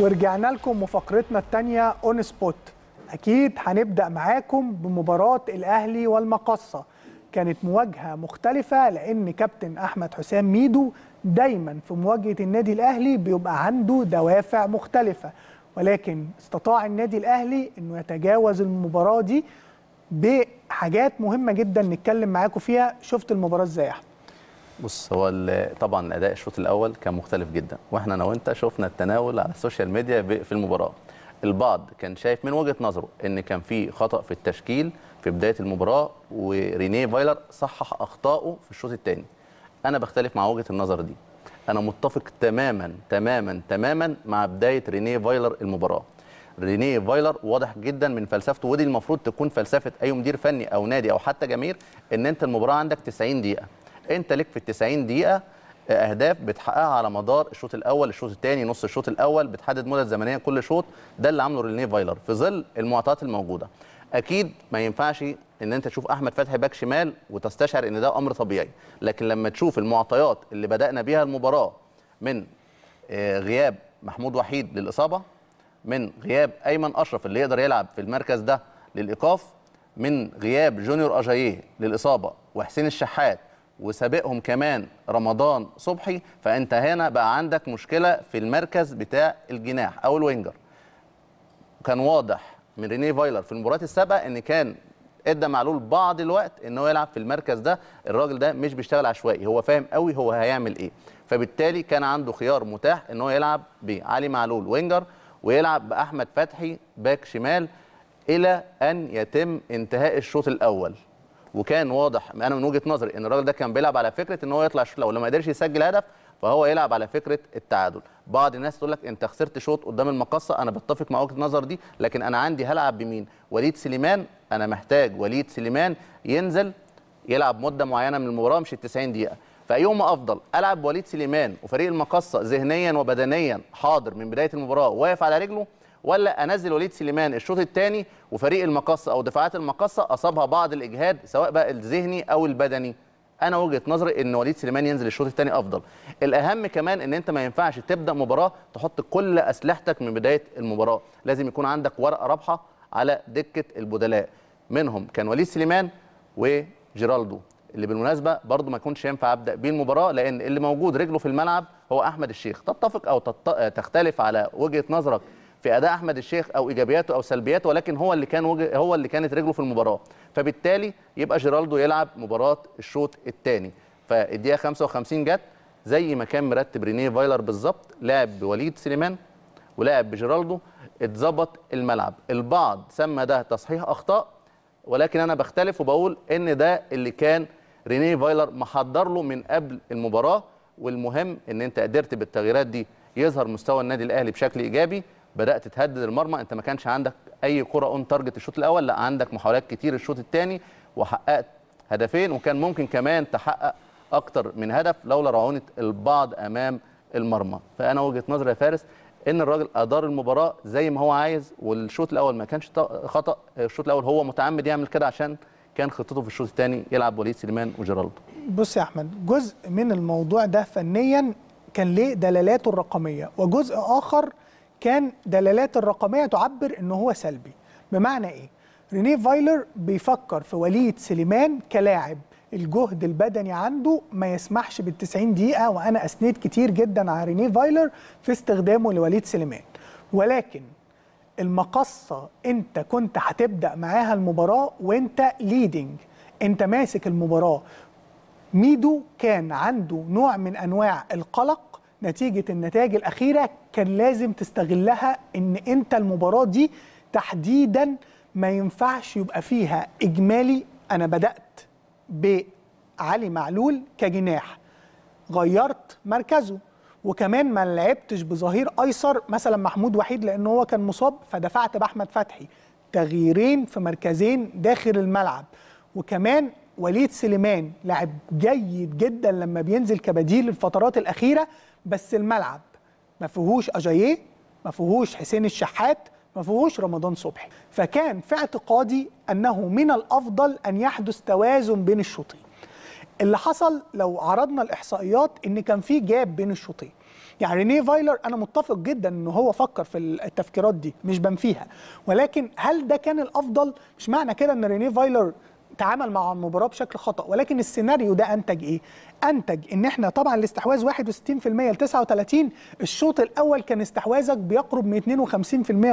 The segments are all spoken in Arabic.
ورجعنا لكم وفقرتنا الثانية اون سبوت أكيد هنبدأ معاكم بمباراة الأهلي والمقصة كانت مواجهة مختلفة لأن كابتن أحمد حسام ميدو دايما في مواجهة النادي الأهلي بيبقى عنده دوافع مختلفة ولكن استطاع النادي الأهلي أنه يتجاوز المباراة دي بحاجات مهمة جدا نتكلم معاكم فيها شفت المباراة ازاي أحمد بص هو طبعا اداء الشوط الاول كان مختلف جدا واحنا انا وانت شفنا التناول على السوشيال ميديا في المباراه البعض كان شايف من وجهه نظره ان كان في خطا في التشكيل في بدايه المباراه ورينيه فايلر صحح اخطائه في الشوط الثاني انا بختلف مع وجهه النظر دي انا متفق تماما تماما تماما مع بدايه رينيه فايلر المباراه رينيه فايلر واضح جدا من فلسفته ودي المفروض تكون فلسفه اي مدير فني او نادي او حتى جماهير ان انت المباراه عندك 90 دقيقه انت ليك في ال 90 دقيقه آه، اهداف بتحققها على مدار الشوط الاول الشوط الثاني نص الشوط الاول بتحدد مدد زمنيه كل شوط ده اللي عامله رينيه فايلر في ظل المعطيات الموجوده اكيد ما ينفعش ان انت تشوف احمد فتحي باك شمال وتستشعر ان ده امر طبيعي لكن لما تشوف المعطيات اللي بدانا بيها المباراه من آه، غياب محمود وحيد للاصابه من غياب ايمن اشرف اللي يقدر يلعب في المركز ده للايقاف من غياب جونيور اجاييه للاصابه وحسين الشحات وسابقهم كمان رمضان صبحي فانت هنا بقى عندك مشكله في المركز بتاع الجناح او الوينجر كان واضح من رينيه فايلر في المباريات السابقه ان كان ادى معلول بعض الوقت ان هو يلعب في المركز ده الراجل ده مش بيشتغل عشوائي هو فاهم قوي هو هيعمل ايه فبالتالي كان عنده خيار متاح ان هو يلعب بعلي معلول وينجر ويلعب باحمد فتحي باك شمال الى ان يتم انتهاء الشوط الاول وكان واضح انا من وجهه نظري ان الراجل ده كان بيلعب على فكره ان هو يطلع شوط لو ما قدرش يسجل هدف فهو يلعب على فكره التعادل بعض الناس تقول لك انت خسرت شوط قدام المقصه انا بتفق مع وجهه النظر دي لكن انا عندي هلعب بمين وليد سليمان انا محتاج وليد سليمان ينزل يلعب مده معينه من المباراه مش 90 دقيقه فايهما افضل العب وليد سليمان وفريق المقصه ذهنيا وبدنيا حاضر من بدايه المباراه واقف على رجله ولا انزل وليد سليمان الشوط الثاني وفريق المقصه او دفاعات المقصه اصابها بعض الاجهاد سواء بقى الذهني او البدني انا وجهه نظري ان وليد سليمان ينزل الشوط الثاني افضل الاهم كمان ان انت ما ينفعش تبدا مباراه تحط كل اسلحتك من بدايه المباراه لازم يكون عندك ورقه رابحه على دكه البدلاء منهم كان وليد سليمان وجيرالدو اللي بالمناسبه برضه ما يكونش ينفع ابدا بيه المباراه لان اللي موجود رجله في الملعب هو احمد الشيخ تتفق او تختلف على وجهه نظرك في اداء احمد الشيخ او ايجابياته او سلبياته ولكن هو اللي كان هو اللي كانت رجله في المباراه فبالتالي يبقى جيرالدو يلعب مباراه الشوط الثاني فالدقيقه 55 جت زي ما كان مرتب رينيه فايلر بالظبط لعب بوليد سليمان ولعب بجيرالدو اتظبط الملعب البعض سمى ده تصحيح اخطاء ولكن انا بختلف وبقول ان ده اللي كان رينيه فايلر محضر له من قبل المباراه والمهم ان انت قدرت بالتغييرات دي يظهر مستوى النادي الاهلي بشكل ايجابي بدات تهدد المرمى انت ما كانش عندك اي كره اون تارجت الشوط الاول لا عندك محاولات كتير الشوط الثاني وحققت هدفين وكان ممكن كمان تحقق اكتر من هدف لولا رعونه البعض امام المرمى فانا وجهه نظري يا فارس ان الراجل ادار المباراه زي ما هو عايز والشوط الاول ما كانش خطا الشوط الاول هو متعمد يعمل كده عشان كان خطته في الشوط الثاني يلعب وليد سليمان وجيرالدو بص يا احمد جزء من الموضوع ده فنيا كان ليه دلالاته الرقميه وجزء اخر كان دلالات الرقميه تعبر ان هو سلبي بمعنى ايه رينيه فايلر بيفكر في وليد سليمان كلاعب الجهد البدني عنده ما يسمحش بالتسعين 90 دقيقه وانا أسنيت كتير جدا على رينيه فايلر في استخدامه لوليد سليمان ولكن المقصه انت كنت هتبدا معاها المباراه وانت ليدنج انت ماسك المباراه ميدو كان عنده نوع من انواع القلق نتيجه النتائج الاخيره كان لازم تستغلها ان انت المباراه دي تحديدا ما ينفعش يبقى فيها اجمالي انا بدات بعلي معلول كجناح غيرت مركزه وكمان ما لعبتش بظهير ايسر مثلا محمود وحيد لان هو كان مصاب فدفعت باحمد فتحي تغييرين في مركزين داخل الملعب وكمان وليد سليمان لاعب جيد جدا لما بينزل كبديل الفترات الاخيره بس الملعب ما فيهوش اجاييه ما فيهوش حسين الشحات ما فيهوش رمضان صبحي فكان في اعتقادي انه من الافضل ان يحدث توازن بين الشوطين اللي حصل لو عرضنا الاحصائيات ان كان في جاب بين الشوطين يعني رينيه فايلر انا متفق جدا ان هو فكر في التفكيرات دي مش بنفيها ولكن هل ده كان الافضل مش معنى كده ان رينيه فايلر تعامل مع المباراه بشكل خطا ولكن السيناريو ده انتج ايه انتج ان احنا طبعا الاستحواذ 61% ل 39 الشوط الاول كان استحواذك بيقرب من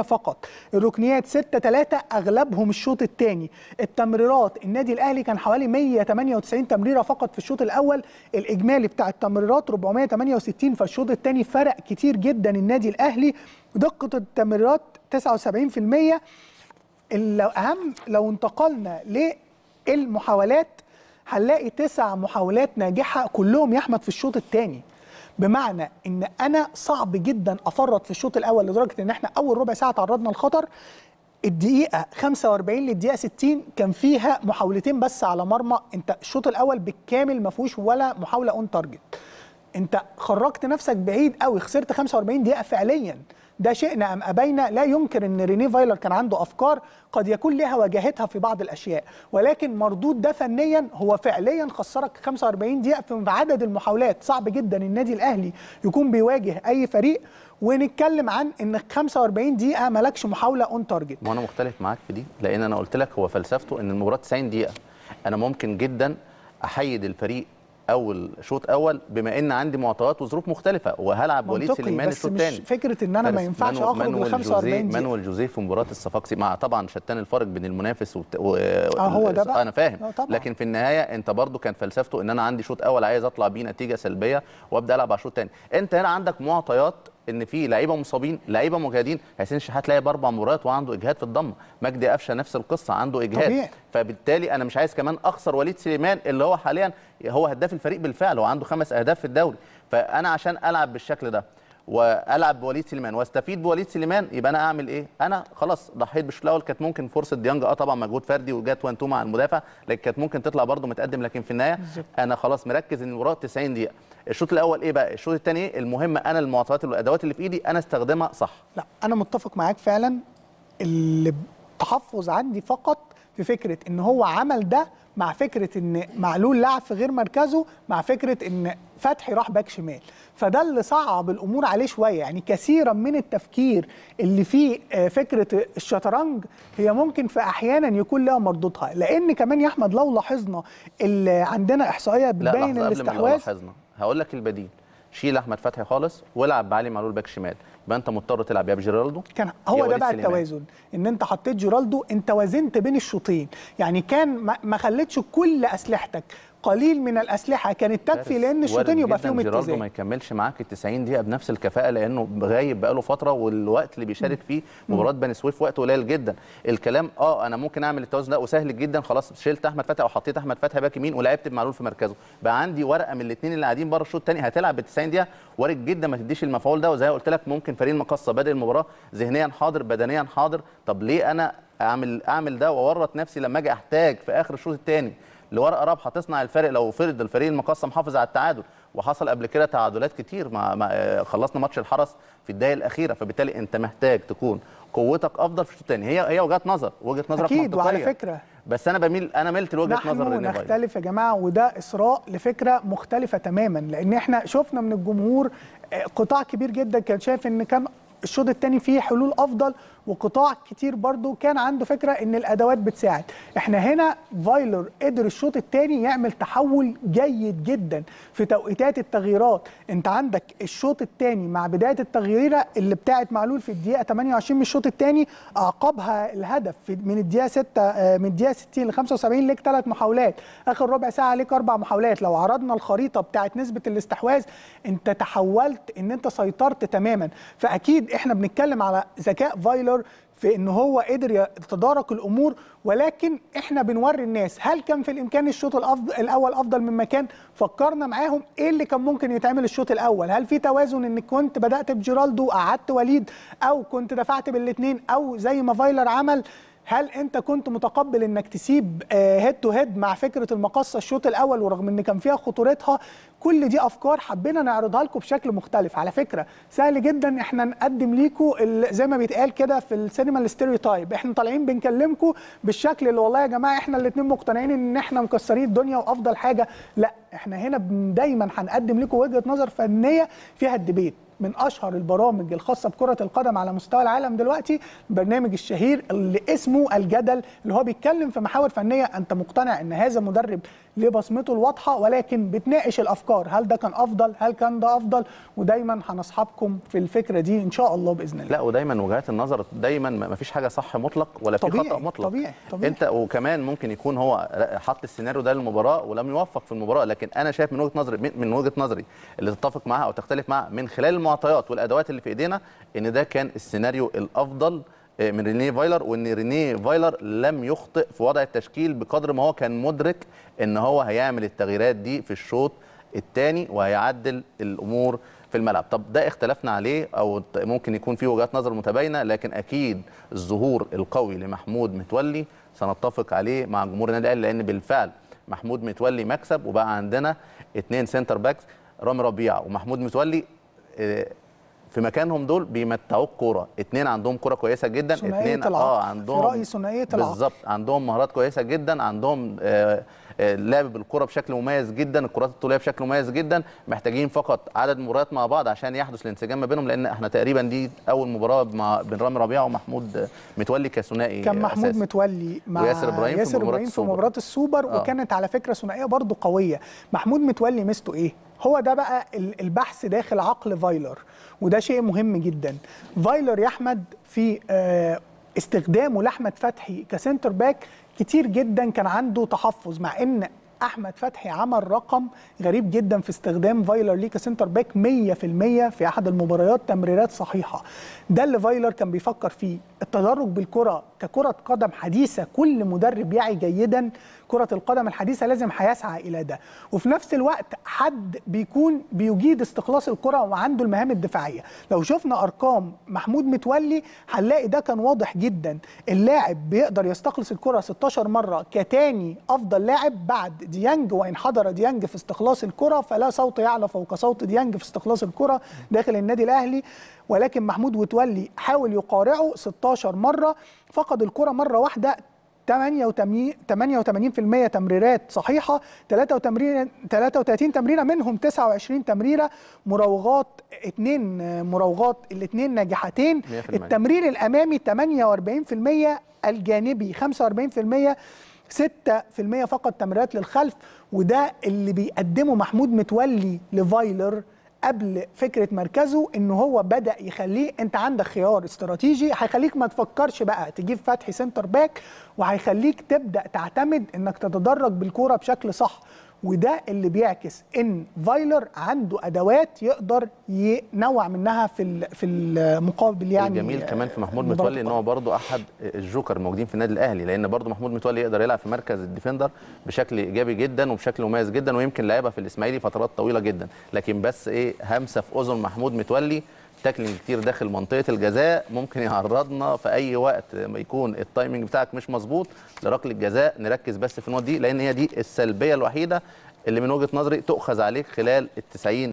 52% فقط الركنيات 6 3 اغلبهم الشوط الثاني التمريرات النادي الاهلي كان حوالي 198 تمريره فقط في الشوط الاول الاجمالي بتاع التمريرات 468 فالشوط الثاني فرق كتير جدا النادي الاهلي دقه التمريرات 79% لو اهم لو انتقلنا المحاولات هنلاقي تسع محاولات ناجحه كلهم يا احمد في الشوط الثاني بمعنى ان انا صعب جدا افرط في الشوط الاول لدرجه ان احنا اول ربع ساعه تعرضنا لخطر الدقيقه 45 للدقيقه 60 كان فيها محاولتين بس على مرمى انت الشوط الاول بالكامل ما فيهوش ولا محاوله اون تارجت انت خرجت نفسك بعيد قوي خسرت 45 دقيقه فعليا ده شئنا ام ابينا لا ينكر ان ريني فايلر كان عنده افكار قد يكون لها وجاهتها في بعض الاشياء ولكن مردود ده فنيا هو فعليا خسرك 45 دقيقه في عدد المحاولات صعب جدا النادي الاهلي يكون بيواجه اي فريق ونتكلم عن ان 45 دقيقه مالكش محاوله اون تارجت وانا مختلف معاك في دي لان انا قلت لك هو فلسفته ان المباراه 90 دقيقه انا ممكن جدا احيد الفريق اول شوط اول بما ان عندي معطيات وظروف مختلفه وهلعب وليد سليمان الشوط الثاني فكره ان انا ما ينفعش اخرج من 45 مانويل جوزيه في مباراه الصفاقسي مع طبعا شتان الفرق بين المنافس و... و... اه هو ده بقى انا فاهم لكن في النهايه انت برضو كان فلسفته ان انا عندي شوط اول عايز اطلع بيه نتيجه سلبيه وابدا العب على شوط ثاني انت هنا عندك معطيات ان في لعيبه مصابين لعيبه مجاهدين حسين شحات لعب اربع مباريات وعنده اجهاد في الضمه مجدي قفشه نفس القصه عنده اجهاد طبيعي. فبالتالي انا مش عايز كمان اخسر وليد سليمان اللي هو حاليا هو هداف الفريق بالفعل وعنده عنده خمس اهداف في الدوري فانا عشان العب بالشكل ده والعب بوليد سليمان واستفيد بوليد سليمان يبقى انا اعمل ايه؟ انا خلاص ضحيت بالشوط الاول كانت ممكن فرصه ديانج اه طبعا مجهود فردي وجات وان تو مع المدافع لكن كانت ممكن تطلع برده متقدم لكن في النهايه انا خلاص مركز ان وراء 90 دقيقه الشوط الاول ايه بقى؟ الشوط الثاني ايه؟ المهم انا المعطيات والادوات اللي في ايدي انا استخدمها صح. لا انا متفق معاك فعلا اللي تحفظ عندي فقط في فكره ان هو عمل ده مع فكره ان معلول لعب في غير مركزه مع فكره ان فتحي راح باك شمال فده اللي صعب الامور عليه شويه يعني كثيرا من التفكير اللي فيه آه، فكره الشطرنج هي ممكن في احيانا يكون لها مردودها لان كمان يا احمد لو لاحظنا اللي عندنا احصائيه بتبين الاستحواذ هقول لك البديل شيل احمد فتحي خالص والعب بعلي معلول باك شمال يبقى انت مضطر تلعب يا بجيرالدو كان هو ده بقى التوازن ان انت حطيت جيرالدو انت وازنت بين الشوطين يعني كان ما خليتش كل اسلحتك قليل من الاسلحه كانت تكفي لان الشوطين يبقى فيهم اتزان ما يكملش معاك ال 90 دقيقه بنفس الكفاءه لانه غايب بقاله فتره والوقت اللي بيشارك فيه مباراه بني سويف وقت قليل جدا الكلام اه انا ممكن اعمل التوازن ده وسهل جدا خلاص شلت احمد فتحي او حطيت احمد فتحي باك يمين ولعبت بمعلول في مركزه بقى عندي ورقه من الاثنين اللي قاعدين بره الشوط الثاني هتلعب بال 90 دقيقه وارد جدا ما تديش المفعول ده وزي ما قلت لك ممكن فريق المقصه بادئ المباراه ذهنيا حاضر بدنيا حاضر طب ليه انا اعمل اعمل ده وورط نفسي لما اجي احتاج في اخر الشوط الثاني لورقه رابحه تصنع الفارق لو فرض الفريق المقسم حافظ على التعادل وحصل قبل كده تعادلات كتير ما, آه، خلصنا ماتش الحرس في الدقائق الاخيره فبالتالي انت محتاج تكون قوتك افضل في الشوط الثاني هي هي وجهه نظر وجهه نظرك اكيد منطقية. وعلى فكره بس انا بميل انا ملت لوجهه نظر نحن نختلف يا جماعه وده اسراء لفكره مختلفه تماما لان احنا شفنا من الجمهور آه، قطاع كبير جدا كان شايف ان كان الشوط الثاني فيه حلول افضل وقطاع كتير برضو كان عنده فكره ان الادوات بتساعد احنا هنا فايلر قدر الشوط الثاني يعمل تحول جيد جدا في توقيتات التغييرات انت عندك الشوط الثاني مع بدايه التغييره اللي بتاعت معلول في الدقيقه 28 من الشوط الثاني اعقبها الهدف من الدقيقه 6 آه، من الدقيقه 60 ل 75 ليك ثلاث محاولات اخر ربع ساعه ليك اربع محاولات لو عرضنا الخريطه بتاعت نسبه الاستحواذ انت تحولت ان انت سيطرت تماما فاكيد احنا بنتكلم على ذكاء فايلر صغير في ان هو قدر يتدارك الامور ولكن احنا بنوري الناس هل كان في الامكان الشوط الاول افضل من مكان فكرنا معاهم ايه اللي كان ممكن يتعمل الشوط الاول هل في توازن ان كنت بدات بجيرالدو قعدت وليد او كنت دفعت بالاثنين او زي ما فايلر عمل هل انت كنت متقبل انك تسيب هيد تو هيد مع فكره المقصه الشوط الاول ورغم ان كان فيها خطورتها كل دي افكار حبينا نعرضها لكم بشكل مختلف على فكره سهل جدا احنا نقدم ليكم زي ما بيتقال كده في السينما الاستريوتايب احنا طالعين بنكلمكم بالشكل اللي والله يا جماعه احنا الاثنين مقتنعين ان احنا مكسرين الدنيا وافضل حاجه لا احنا هنا دايما هنقدم لكم وجهه نظر فنيه فيها الدبيت من اشهر البرامج الخاصه بكره القدم على مستوى العالم دلوقتي البرنامج الشهير اللي اسمه الجدل اللي هو بيتكلم في محاور فنيه انت مقتنع ان هذا مدرب لبصمته الواضحه ولكن بتناقش الافكار هل ده كان افضل هل كان ده افضل ودايما هنصحبكم في الفكره دي ان شاء الله باذن الله لا ودايما وجهات النظر دايما ما فيش حاجه صح مطلق ولا في خطا مطلق طبيعي طبيعي انت وكمان ممكن يكون هو حط السيناريو ده للمباراه ولم يوفق في المباراه لكن انا شايف من وجهه نظري من وجهه نظري اللي تتفق معاها او تختلف معاها من خلال المعطيات والادوات اللي في ايدينا ان ده كان السيناريو الافضل آه، من رينيه فايلر وان رينيه فايلر لم يخطئ في وضع التشكيل بقدر ما هو كان مدرك ان هو هيعمل التغييرات دي في الشوط الثاني وهيعدل الامور في الملعب طب ده اختلفنا عليه او ممكن يكون في وجهات نظر متباينه لكن اكيد الظهور القوي لمحمود متولي سنتفق عليه مع جمهور النادي الاهلي لان بالفعل محمود متولي مكسب وبقى عندنا اثنين سنتر باكس رامي ربيعه ومحمود متولي في مكانهم دول بيمتعوك كوره اثنين عندهم كوره كويسه جدا اثنين اه عندهم في رايي ثنائيه العقل بالظبط عندهم مهارات كويسه جدا عندهم آه, آه، لعب بالكره بشكل مميز جدا الكرات الطوليه بشكل مميز جدا محتاجين فقط عدد مباريات مع بعض عشان يحدث الانسجام ما بينهم لان احنا تقريبا دي اول مباراه مع بين رامي ربيعه ومحمود متولي كثنائي كان محمود أساسي. متولي مع وياسر ابراهيم ياسر ابراهيم في مباراه السوبر, السوبر آه. وكانت على فكره ثنائيه برضو قويه محمود متولي ميزته ايه هو ده بقى البحث داخل عقل فايلر وده شيء مهم جدا فايلر يا احمد في آه، استخدامه لاحمد فتحي كسنتر باك كتير جدا كان عنده تحفظ مع ان احمد فتحي عمل رقم غريب جدا في استخدام فايلر ليه كسنتر باك 100% في احد المباريات تمريرات صحيحه ده اللي فايلر كان بيفكر فيه التدرج بالكره ككرة قدم حديثة كل مدرب يعي جيدا كرة القدم الحديثة لازم هيسعى إلى ده وفي نفس الوقت حد بيكون بيجيد استخلاص الكرة وعنده المهام الدفاعية لو شفنا أرقام محمود متولي هنلاقي ده كان واضح جدا اللاعب بيقدر يستخلص الكرة 16 مرة كتاني أفضل لاعب بعد ديانج وإن حضر ديانج في استخلاص الكرة فلا صوت يعلى فوق صوت ديانج في استخلاص الكرة داخل النادي الأهلي ولكن محمود متولي حاول يقارعه 16 مره فقد الكره مره واحده 88% تمريرات صحيحة 33 تمريرة منهم 29 تمريرة مراوغات اثنين مراوغات الاثنين ناجحتين التمرير الأمامي 48% الجانبي 45% 6% فقط تمريرات للخلف وده اللي بيقدمه محمود متولي لفايلر قبل فكره مركزه ان هو بدا يخليه انت عندك خيار استراتيجي هيخليك ما تفكرش بقى تجيب فتحي سنتر باك وهيخليك تبدا تعتمد انك تتدرج بالكوره بشكل صح وده اللي بيعكس ان فايلر عنده ادوات يقدر ينوع منها في في المقابل يعني الجميل كمان في محمود متولي ان هو برضه احد الجوكر الموجودين في النادي الاهلي لان برضه محمود متولي يقدر يلعب في مركز الديفندر بشكل ايجابي جدا وبشكل مميز جدا ويمكن لعبها في الاسماعيلي فترات طويله جدا لكن بس ايه همسه في اذن محمود متولي التاكلينج كتير داخل منطقه الجزاء ممكن يعرضنا في اي وقت ما يكون التايمنج بتاعك مش مظبوط لركله جزاء نركز بس في النقط دي لان هي دي السلبيه الوحيده اللي من وجهه نظري تؤخذ عليك خلال ال